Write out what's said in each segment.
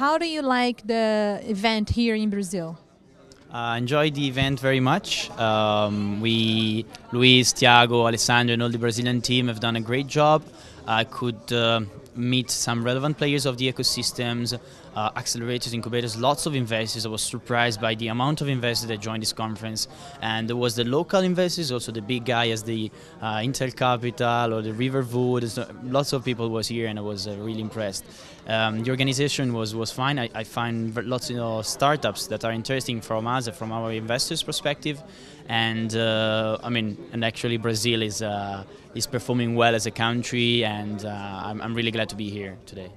How do you like the event here in Brazil? I uh, enjoyed the event very much. Um, we, Luis, Thiago, Alessandro, and all the Brazilian team have done a great job. I could uh, meet some relevant players of the ecosystems uh, accelerators, incubators, lots of investors. I was surprised by the amount of investors that joined this conference. And there was the local investors, also the big guy as the uh, Intel Capital or the Riverwood. So lots of people was here and I was uh, really impressed. Um, the organization was, was fine. I, I find lots of you know, startups that are interesting from us, uh, from our investors' perspective. And uh, I mean, and actually Brazil is, uh, is performing well as a country and I'm, I'm really glad to be here today.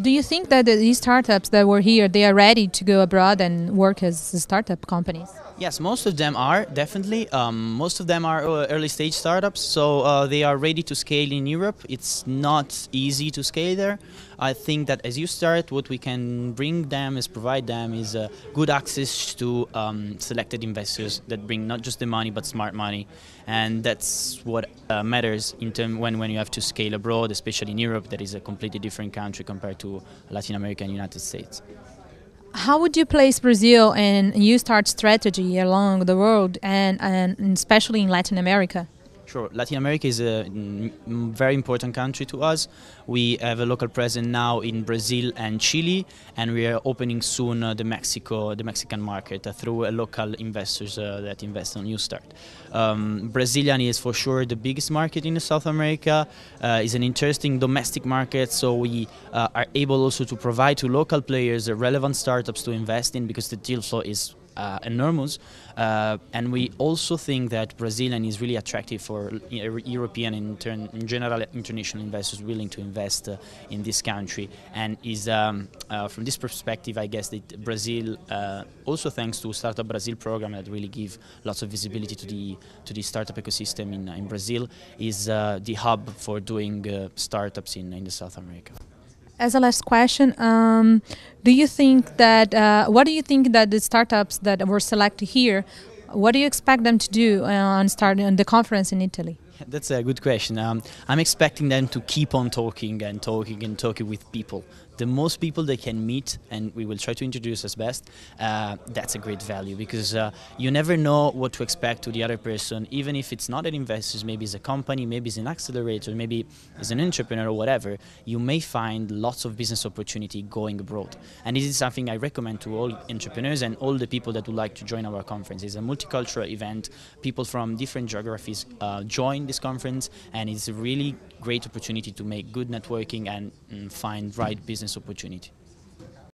Do you think that these startups that were here, they are ready to go abroad and work as startup companies? Yes, most of them are definitely. Um, most of them are uh, early stage startups, so uh, they are ready to scale in Europe. It's not easy to scale there. I think that as you start, what we can bring them is provide them is uh, good access to um, selected investors that bring not just the money but smart money, and that's what uh, matters in term when when you have to scale abroad, especially in Europe, that is a completely different country compared to Latin America and United States. How would you place Brazil and U-Start strategy along the world and, and especially in Latin America? Sure. Latin America is a mm, mm, very important country to us. We have a local presence now in Brazil and Chile, and we are opening soon uh, the Mexico, the Mexican market uh, through local investors uh, that invest on Newstart. Um, Brazilian is for sure the biggest market in South America. Uh, is an interesting domestic market, so we uh, are able also to provide to local players uh, relevant startups to invest in because the deal flow is uh, enormous. Uh, and we also think that Brazilian is really attractive for European and in, in, general international investors willing to invest uh, in this country. And is um, uh, from this perspective, I guess that Brazil, uh, also thanks to Startup Brazil program that really give lots of visibility to the to the startup ecosystem in, in Brazil, is uh, the hub for doing startups in, in the South America. As a last question, um, do you think that uh, what do you think that the startups that were selected here, what do you expect them to do uh, on starting on the conference in Italy? That's a good question. Um, I'm expecting them to keep on talking and talking and talking with people. The most people they can meet, and we will try to introduce as best, uh, that's a great value because uh, you never know what to expect to the other person, even if it's not an investor, maybe it's a company, maybe it's an accelerator, maybe it's an entrepreneur or whatever. You may find lots of business opportunity going abroad. And this is something I recommend to all entrepreneurs and all the people that would like to join our conference. It's a multicultural event, people from different geographies uh, join this conference and it's a really great opportunity to make good networking and mm, find right business opportunity.